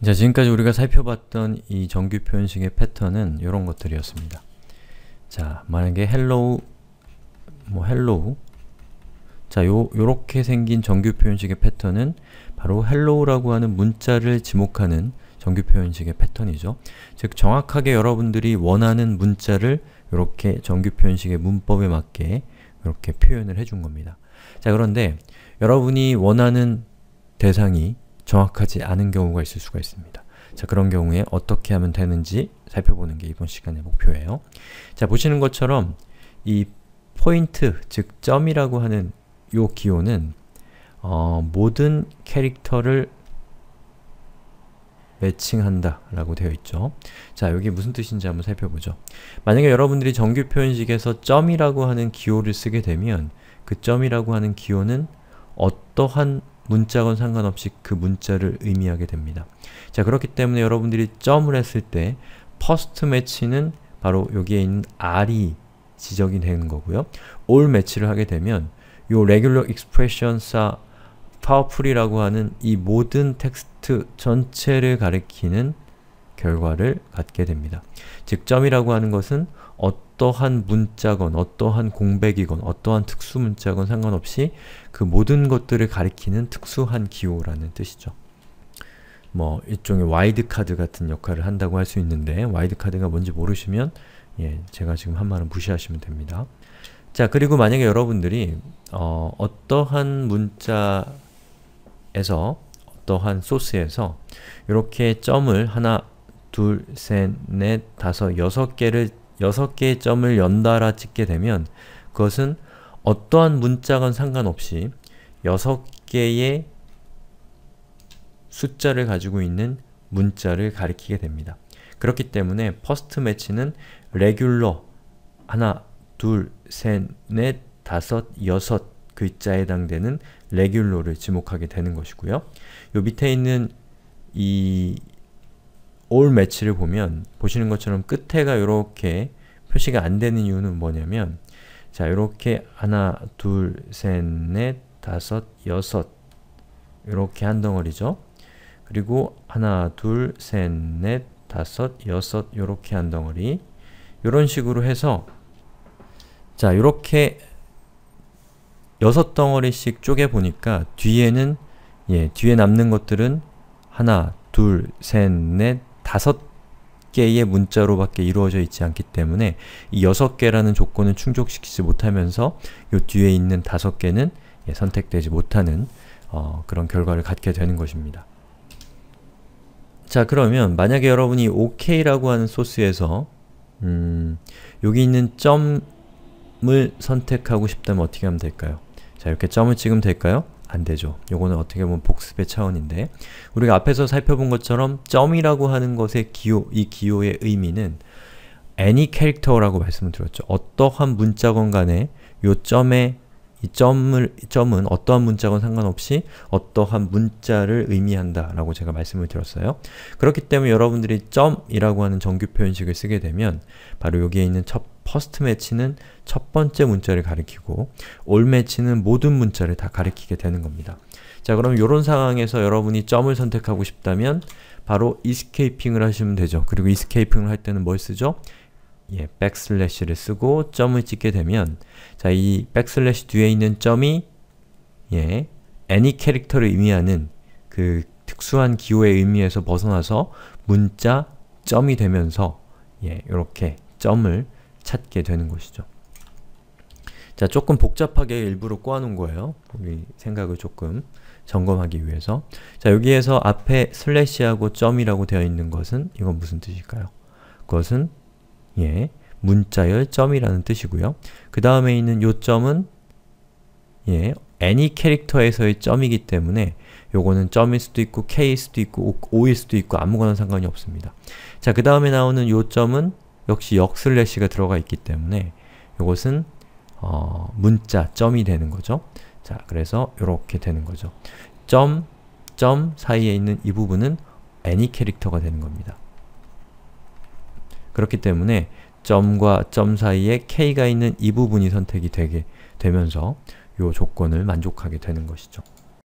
자, 지금까지 우리가 살펴봤던 이 정규 표현식의 패턴은 이런 것들이었습니다. 자, 만약에 hello, 뭐 hello 자, 요, 요렇게 생긴 정규 표현식의 패턴은 바로 hello라고 하는 문자를 지목하는 정규 표현식의 패턴이죠. 즉, 정확하게 여러분들이 원하는 문자를 이렇게 정규 표현식의 문법에 맞게 이렇게 표현을 해준 겁니다. 자, 그런데 여러분이 원하는 대상이 정확하지 않은 경우가 있을 수가 있습니다. 자, 그런 경우에 어떻게 하면 되는지 살펴보는 게 이번 시간의 목표예요. 자, 보시는 것처럼 이 포인트, 즉 점이라고 하는 요 기호는 어, 모든 캐릭터를 매칭한다 라고 되어 있죠. 자, 여기 무슨 뜻인지 한번 살펴보죠. 만약에 여러분들이 정규 표현식에서 점이라고 하는 기호를 쓰게 되면 그 점이라고 하는 기호는 어떠한 문자건 상관없이 그 문자를 의미하게 됩니다. 자 그렇기 때문에 여러분들이 점을 했을 때 퍼스트 매치는 바로 여기에 있는 R이 지적이 되는 거고요. a 매치를 하게 되면 요 regular expressions와 powerful이라고 하는 이 모든 텍스트 전체를 가리키는 결과를 갖게 됩니다. 직점이라고 하는 것은 어떠한 문자건, 어떠한 공백이건, 어떠한 특수 문자건 상관없이 그 모든 것들을 가리키는 특수한 기호라는 뜻이죠. 뭐 일종의 와이드카드 같은 역할을 한다고 할 수 있는데 와이드카드가 뭔지 모르시면 예, 제가 지금 한 말은 무시하시면 됩니다. 자, 그리고 만약에 여러분들이 어, 떠한 문자에서 어떠한 소스에서 이렇게 점을 하나 둘, 셋, 넷, 다섯, 여섯 개를 여섯 개의 점을 연달아 찍게 되면 그것은 어떠한 문자건 상관없이 여섯 개의 숫자를 가지고 있는 문자를 가리키게 됩니다. 그렇기 때문에 퍼스트 매치는 레귤러 하나, 둘, 셋, 넷, 다섯, 여섯 글자에 해당되는 레귤러를 지목하게 되는 것이고요. 요 밑에 있는 이올 매치를 보면 보시는 것처럼 끝에가 이렇게 표시가 안 되는 이유는 뭐냐면 자, 이렇게 하나, 둘, 셋, 넷, 다섯, 여섯 이렇게 한 덩어리죠. 그리고 하나, 둘, 셋, 넷, 다섯, 여섯 이렇게 한 덩어리 이런 식으로 해서 자, 이렇게 여섯 덩어리씩 쪼개 보니까 뒤에는 예, 뒤에 남는 것들은 하나, 둘, 셋, 넷, 다섯 개의 문자로밖에 이루어져 있지 않기 때문에 이 여섯 개라는 조건을 충족시키지 못하면서 이 뒤에 있는 다섯 개는 예, 선택되지 못하는 어, 그런 결과를 갖게 되는 것입니다. 자 그러면 만약에 여러분이 OK라고 하는 소스에서 음, 여기 있는 점을 선택하고 싶다면 어떻게 하면 될까요? 자 이렇게 점을 찍으면 될까요? 안되죠. 요거는 어떻게 보면 복습의 차원인데 우리가 앞에서 살펴본 것처럼 점이라고 하는 것의 기호, 이 기호의 의미는 any character라고 말씀을 드렸죠. 어떠한 문자건 간에 요 점의 이 점을 점은 어떠한 문자건 상관없이 어떠한 문자를 의미한다라고 제가 말씀을 드렸어요. 그렇기 때문에 여러분들이 점이라고 하는 정규 표현식을 쓰게 되면 바로 여기에 있는 첫 퍼스트 매치는 첫 번째 문자를 가리키고 올 매치는 모든 문자를 다 가리키게 되는 겁니다. 자 그럼 이런 상황에서 여러분이 점을 선택하고 싶다면 바로 이스케이핑을 하시면 되죠. 그리고 이스케이핑을 할 때는 뭘 쓰죠? 예, 백슬래시를 쓰고 점을 찍게 되면 자, 이 백슬래시 뒤에 있는 점이 예, any 캐릭터를 의미하는 그 특수한 기호의 의미에서 벗어나서 문자 점이 되면서 예, 이렇게 점을 찾게 되는 것이죠. 자, 조금 복잡하게 일부러 꼬아놓은 거예요. 우리 생각을 조금 점검하기 위해서. 자, 여기에서 앞에 슬래시하고 점이라고 되어 있는 것은 이건 무슨 뜻일까요? 그것은 예, 문자열 점이라는 뜻이고요. 그 다음에 있는 요점은 예, any 캐릭터에서의 점이기 때문에 요거는 점일 수도 있고 k일 수도 있고 o 일 수도 있고 아무거나 상관이 없습니다. 자, 그 다음에 나오는 요점은 역시 역슬래시가 들어가 있기 때문에 요것은 어, 문자, 점이 되는 거죠. 자, 그래서 이렇게 되는 거죠. 점, 점 사이에 있는 이 부분은 any 캐릭터가 되는 겁니다. 그렇기 때문에 점과 점 사이에 k가 있는 이 부분이 선택이 되게 되면서 이 조건을 만족하게 되는 것이죠.